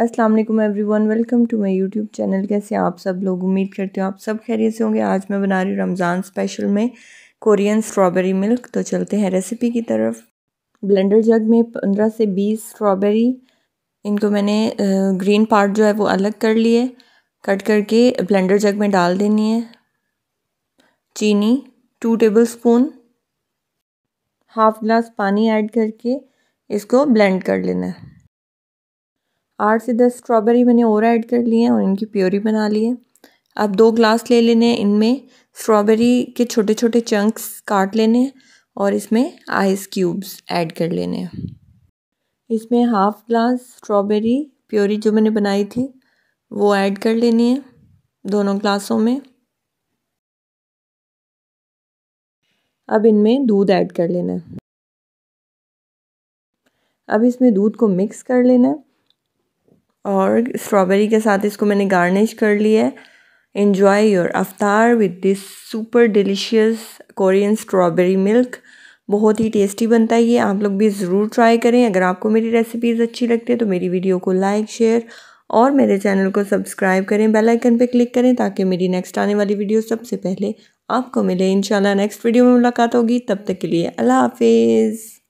अस्सलाम वालेकुम everyone welcome to my YouTube channel कैसे आप सब लोग उम्मीद करते हो आप सब खैरियत से होंगे आज मैं बना रही हूँ रमज़ान स्पेशल में कोरियन स्ट्रॉबेरी मिल्क तो चलते हैं रेसिपी की तरफ ब्लेंडर जग में पंद्रह से बीस स्ट्रॉबेरी इनको मैंने ग्रीन पार्ट जो है वो अलग कर लिए कट करके ब्लेंडर जग में डाल देनी है चीनी two tablespoon half glass पानी ऐड करके इसको ब्लेंड कर लेना है आठ से दस स्ट्रॉबेरी मैंने और ऐड कर लिए हैं और इनकी प्योरी बना ली है अब दो ग्लास ले लेने हैं इनमें स्ट्रॉबेरी के छोटे छोटे चंक्स काट लेने हैं और इसमें आइस क्यूब्स ऐड कर लेने हैं इसमें हाफ ग्लास स्ट्रॉबेरी प्योरी जो मैंने बनाई थी वो ऐड कर लेनी है दोनों ग्लासों में अब इनमें दूध ऐड कर लेना है अब इसमें दूध को मिक्स कर लेना है और स्ट्रॉबेरी के साथ इसको मैंने गार्निश कर लिया है इन्जॉय योर अफ्तार with this super delicious Korean strawberry milk बहुत ही टेस्टी बनता है ये आप लोग भी ज़रूर ट्राई करें अगर आपको मेरी रेसिपीज़ अच्छी लगती है तो मेरी वीडियो को लाइक शेयर और मेरे चैनल को सब्सक्राइब करें बेल आइकन पे क्लिक करें ताकि मेरी नेक्स्ट आने वाली वीडियो सबसे पहले आपको मिले इंशाल्लाह नेक्स्ट वीडियो में मुलाकात होगी तब तक के लिए अल्लाह हाफिज़